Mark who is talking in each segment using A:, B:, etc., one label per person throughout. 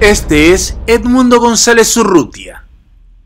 A: Este es Edmundo González Urrutia.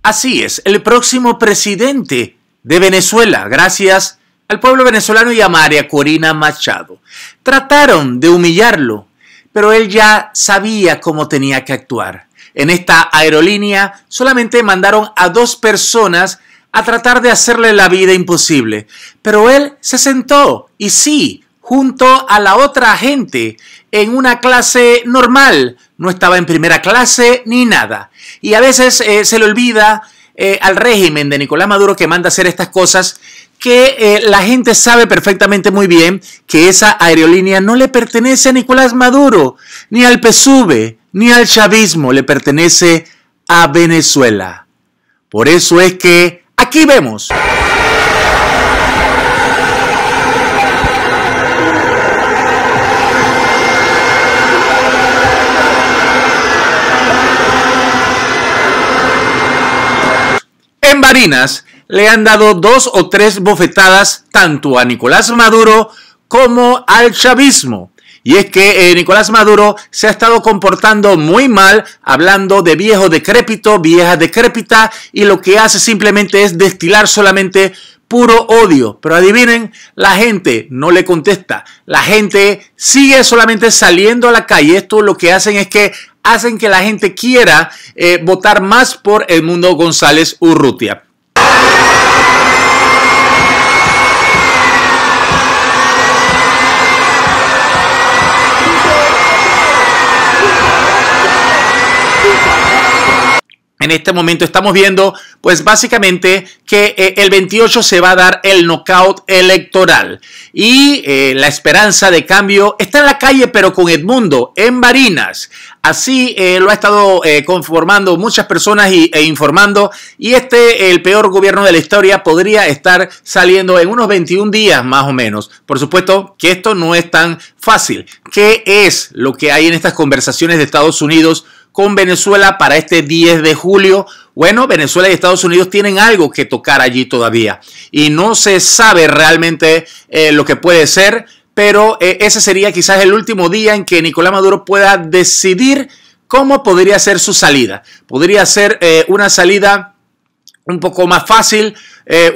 A: Así es, el próximo presidente de Venezuela, gracias al pueblo venezolano y a María Corina Machado. Trataron de humillarlo, pero él ya sabía cómo tenía que actuar. En esta aerolínea solamente mandaron a dos personas a tratar de hacerle la vida imposible, pero él se sentó y sí, junto a la otra gente en una clase normal no estaba en primera clase ni nada. Y a veces eh, se le olvida eh, al régimen de Nicolás Maduro que manda hacer estas cosas que eh, la gente sabe perfectamente muy bien que esa aerolínea no le pertenece a Nicolás Maduro, ni al PSUV, ni al chavismo, le pertenece a Venezuela. Por eso es que aquí vemos. Barinas le han dado dos o tres bofetadas tanto a Nicolás Maduro como al chavismo. Y es que eh, Nicolás Maduro se ha estado comportando muy mal, hablando de viejo decrépito, vieja decrépita, y lo que hace simplemente es destilar solamente puro odio. Pero adivinen, la gente no le contesta. La gente sigue solamente saliendo a la calle. Esto lo que hacen es que hacen que la gente quiera eh, votar más por El Mundo González Urrutia. en este momento estamos viendo, pues básicamente que eh, el 28 se va a dar el knockout electoral. Y eh, la esperanza de cambio está en la calle, pero con Edmundo, en Barinas. Así eh, lo ha estado conformando muchas personas y, e informando. Y este, el peor gobierno de la historia, podría estar saliendo en unos 21 días más o menos. Por supuesto que esto no es tan fácil. ¿Qué es lo que hay en estas conversaciones de Estados Unidos? con Venezuela para este 10 de julio. Bueno, Venezuela y Estados Unidos tienen algo que tocar allí todavía y no se sabe realmente eh, lo que puede ser, pero eh, ese sería quizás el último día en que Nicolás Maduro pueda decidir cómo podría ser su salida. Podría ser eh, una salida un poco más fácil,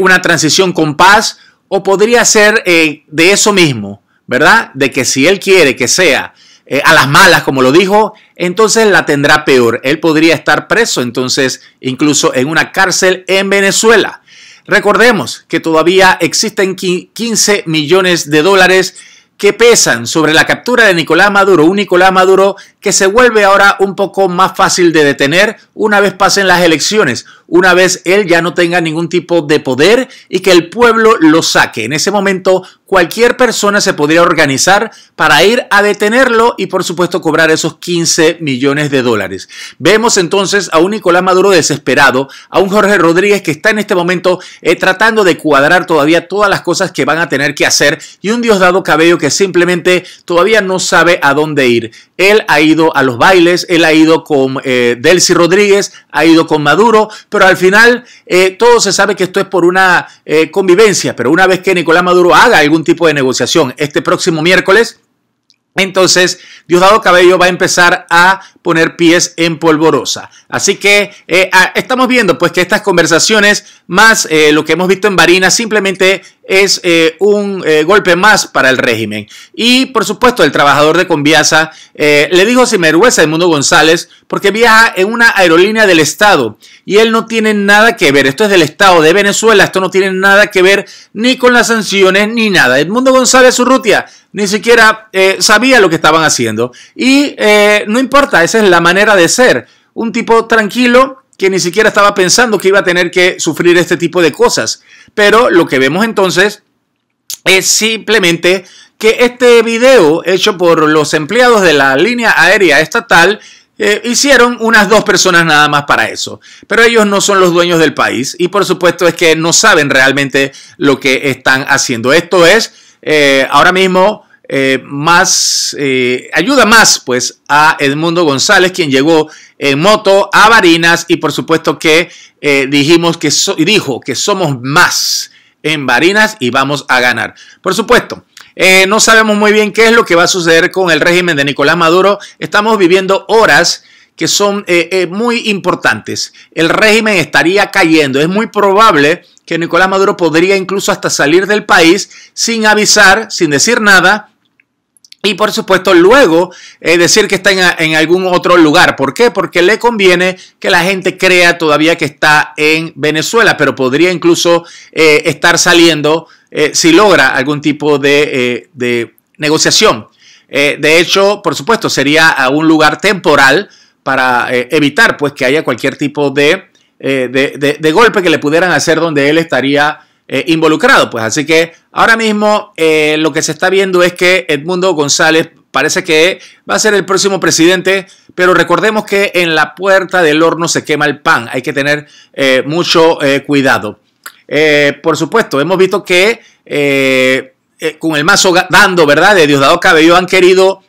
A: una transición con paz, o podría ser de eso mismo, ¿verdad? De que si él quiere que sea eh, a las malas, como lo dijo, entonces la tendrá peor. Él podría estar preso entonces incluso en una cárcel en Venezuela. Recordemos que todavía existen 15 millones de dólares que pesan sobre la captura de Nicolás Maduro, un Nicolás Maduro que se vuelve ahora un poco más fácil de detener una vez pasen las elecciones, una vez él ya no tenga ningún tipo de poder y que el pueblo lo saque. En ese momento cualquier persona se podría organizar para ir a detenerlo y por supuesto cobrar esos 15 millones de dólares. Vemos entonces a un Nicolás Maduro desesperado, a un Jorge Rodríguez que está en este momento eh, tratando de cuadrar todavía todas las cosas que van a tener que hacer y un Diosdado Cabello que simplemente todavía no sabe a dónde ir. Él ha ido a los bailes, él ha ido con eh, Delcy Rodríguez, ha ido con Maduro, pero pero al final eh, todo se sabe que esto es por una eh, convivencia, pero una vez que Nicolás Maduro haga algún tipo de negociación este próximo miércoles, entonces, Diosdado Cabello va a empezar a poner pies en polvorosa. Así que eh, ah, estamos viendo pues que estas conversaciones, más eh, lo que hemos visto en Barina, simplemente es eh, un golpe más para el régimen. Y por supuesto, el trabajador de Conviasa le dijo vergüenza a Edmundo González porque viaja en una aerolínea del Estado y él no tiene nada que ver. Esto es del Estado de Venezuela, esto no tiene nada que ver ni con las sanciones ni nada. Edmundo González Urrutia ni siquiera eh, sabía lo que estaban haciendo. Y eh, no importa, esa es la manera de ser. Un tipo tranquilo que ni siquiera estaba pensando que iba a tener que sufrir este tipo de cosas. Pero lo que vemos entonces es simplemente que este video hecho por los empleados de la línea aérea estatal eh, hicieron unas dos personas nada más para eso. Pero ellos no son los dueños del país y por supuesto es que no saben realmente lo que están haciendo. Esto es ahora mismo eh, más, eh, ayuda más pues a Edmundo González, quien llegó en moto a Barinas y por supuesto que eh, dijimos que dijo que somos más en Barinas y vamos a ganar. Por supuesto, no sabemos muy bien qué es lo que va a suceder con el régimen de Nicolás Maduro. Estamos viviendo horas que son muy importantes. El régimen estaría cayendo. Es muy probable que Nicolás Maduro podría incluso hasta salir del país sin avisar, sin decir nada, y por supuesto, luego eh, decir que está en, algún otro lugar. ¿Por qué? Porque le conviene que la gente crea todavía que está en Venezuela, pero podría incluso eh, estar saliendo eh, si logra algún tipo de, de negociación. de hecho, por supuesto, sería a un lugar temporal para evitar pues, que haya cualquier tipo de, de, de golpe que le pudieran hacer donde él estaría eh, involucrado. Pues así que ahora mismo eh, lo que se está viendo es que Edmundo González parece que va a ser el próximo presidente, pero recordemos que en la puerta del horno se quema el pan, hay que tener eh, mucho cuidado. por supuesto, hemos visto que con el mazo dando, ¿verdad? De Diosdado Cabello han querido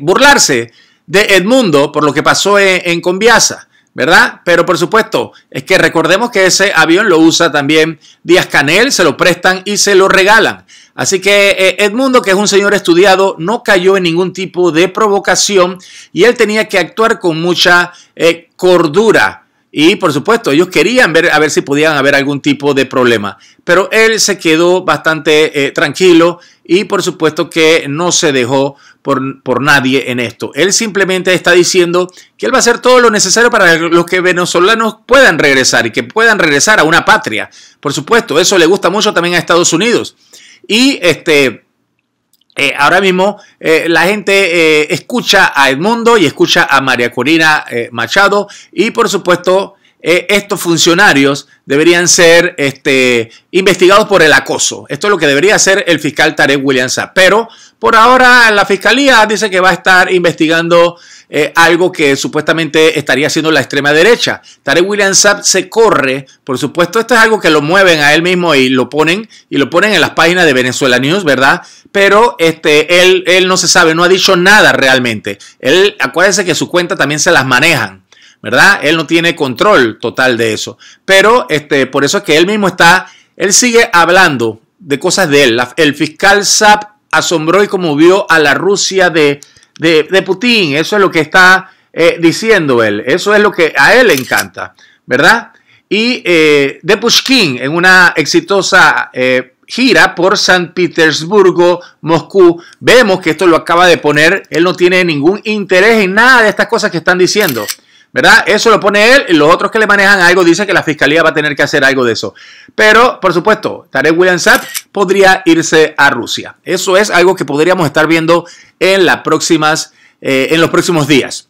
A: burlarse de Edmundo por lo que pasó en, en Conviasa. ¿verdad? Pero por supuesto, es que recordemos que ese avión lo usa también Díaz Canel, se lo prestan y se lo regalan. Así que eh, Edmundo, que es un señor estudiado, no cayó en ningún tipo de provocación y él tenía que actuar con mucha eh, cordura. Y por supuesto, ellos querían ver a ver si podían haber algún tipo de problema. Pero él se quedó bastante eh, tranquilo y por supuesto que no se dejó por, nadie en esto. Él simplemente está diciendo que él va a hacer todo lo necesario para que los que venezolanos puedan regresar y que puedan regresar a una patria. Por supuesto, eso le gusta mucho también a Estados Unidos. Y este... Eh, ahora mismo eh, la gente eh, escucha a Edmundo y escucha a María Corina Machado y por supuesto eh, estos funcionarios deberían ser este, investigados por el acoso. Esto es lo que debería hacer el fiscal Tarek Williams. Pero por ahora la fiscalía dice que va a estar investigando eh, algo que supuestamente estaría haciendo la extrema derecha. Tarek Saab se corre, por supuesto, esto es algo que lo mueven a él mismo y lo ponen y lo ponen en las páginas de Venezuela News, ¿verdad? Pero este él él no se sabe, no ha dicho nada realmente. Él acuérdense que su cuenta también se las manejan. ¿verdad? Él no tiene control total de eso. Pero este, por eso es que él mismo está, él sigue hablando de cosas de él. el fiscal Zap asombró y conmovió a la Rusia de, de, Putin. Eso es lo que está eh, diciendo él. Eso es lo que a él le encanta, ¿verdad? Y eh, de Pushkin, en una exitosa eh, gira por San Petersburgo, Moscú, vemos que esto lo acaba de poner. Él no tiene ningún interés en nada de estas cosas que están diciendo. ¿verdad? Eso lo pone él y los otros que le manejan algo dicen que la fiscalía va a tener que hacer algo de eso. Pero, por supuesto, Tarek William Saab podría irse a Rusia. Eso es algo que podríamos estar viendo en, las próximas, eh, en los próximos días.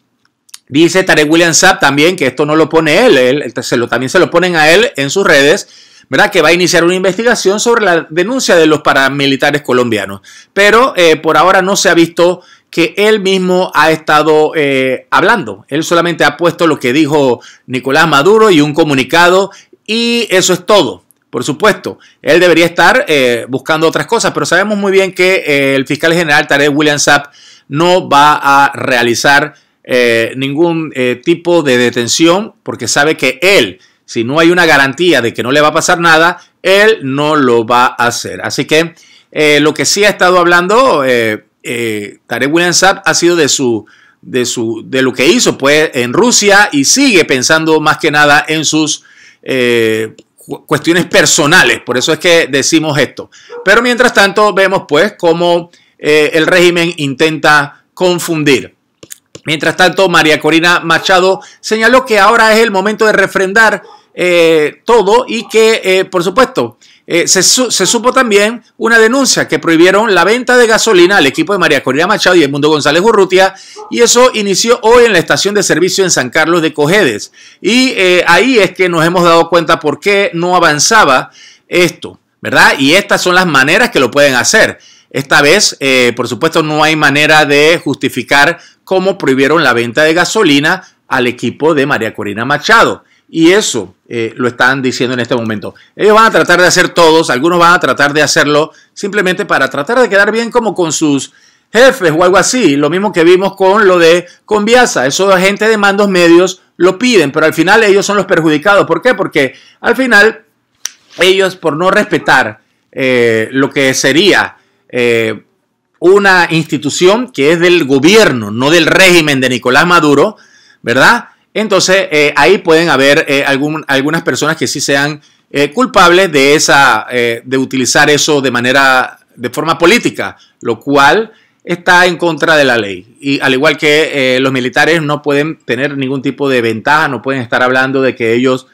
A: Dice Tarek William Saab también que esto no lo pone él, él lo, también se lo ponen a él en sus redes. ¿verdad? Que va a iniciar una investigación sobre la denuncia de los paramilitares colombianos. Pero eh, por ahora no se ha visto que él mismo ha estado eh, hablando. Él solamente ha puesto lo que dijo Nicolás Maduro y un comunicado y eso es todo. Por supuesto, él debería estar eh, buscando otras cosas, pero sabemos muy bien que eh, el fiscal general Tarek William Sapp no va a realizar ningún tipo de detención porque sabe que él, si no hay una garantía de que no le va a pasar nada, él no lo va a hacer. Así que lo que sí ha estado hablando eh, Tarek William Saab ha sido de su de su de lo que hizo pues en Rusia y sigue pensando más que nada en sus eh, cuestiones personales, por eso es que decimos esto. Pero mientras tanto vemos pues cómo eh, el régimen intenta confundir. Mientras tanto, María Corina Machado señaló que ahora es el momento de refrendar eh, todo y que, eh, por supuesto, eh, se, supo también una denuncia que prohibieron la venta de gasolina al equipo de María Corina Machado y Edmundo González Urrutia y eso inició hoy en la estación de servicio en San Carlos de Cojedes. Y ahí es que nos hemos dado cuenta por qué no avanzaba esto, ¿verdad? Y estas son las maneras que lo pueden hacer. Esta vez, por supuesto, no hay manera de justificar cómo prohibieron la venta de gasolina al equipo de María Corina Machado. Y eso eh, lo están diciendo en este momento. Ellos van a tratar de hacer todos, algunos van a tratar de hacerlo simplemente para tratar de quedar bien como con sus jefes o algo así. Lo mismo que vimos con lo de Conviasa. Esos agentes de mandos medios lo piden, pero al final ellos son los perjudicados. ¿Por qué? Porque al final ellos por no respetar eh, lo que sería eh, una institución que es del gobierno, no del régimen de Nicolás Maduro, ¿verdad? Entonces, eh, ahí pueden haber eh, algunas personas que sí sean eh, culpables de, esa, de utilizar eso de manera, de forma política, lo cual está en contra de la ley. Y al igual que los militares no pueden tener ningún tipo de ventaja, no pueden estar hablando de que ellos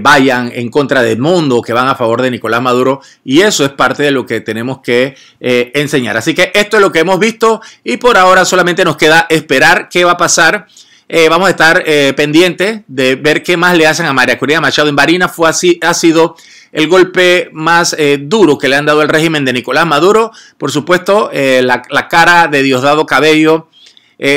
A: vayan en contra del mundo, que van a favor de Nicolás Maduro. Y eso es parte de lo que tenemos que enseñar. Así que esto es lo que hemos visto y por ahora solamente nos queda esperar qué va a pasar. Eh, vamos a estar eh, pendientes de ver qué más le hacen a María Corina Machado en Barina. Fue así, ha sido el golpe más eh, duro que le han dado el régimen de Nicolás Maduro. Por supuesto, la, la, cara de Diosdado Cabello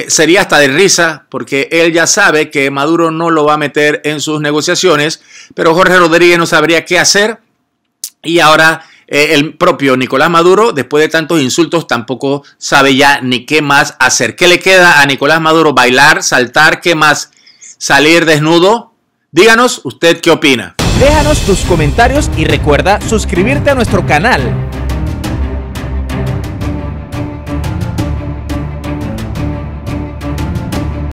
A: sería hasta de risa, porque él ya sabe que Maduro no lo va a meter en sus negociaciones, pero Jorge Rodríguez no sabría qué hacer y ahora eh, el propio Nicolás Maduro, después de tantos insultos, tampoco sabe ya ni qué más hacer. ¿Qué le queda a Nicolás Maduro? ¿Bailar, saltar? ¿Qué más? ¿Salir desnudo? Díganos usted qué opina. Déjanos tus comentarios y recuerda suscribirte a nuestro canal.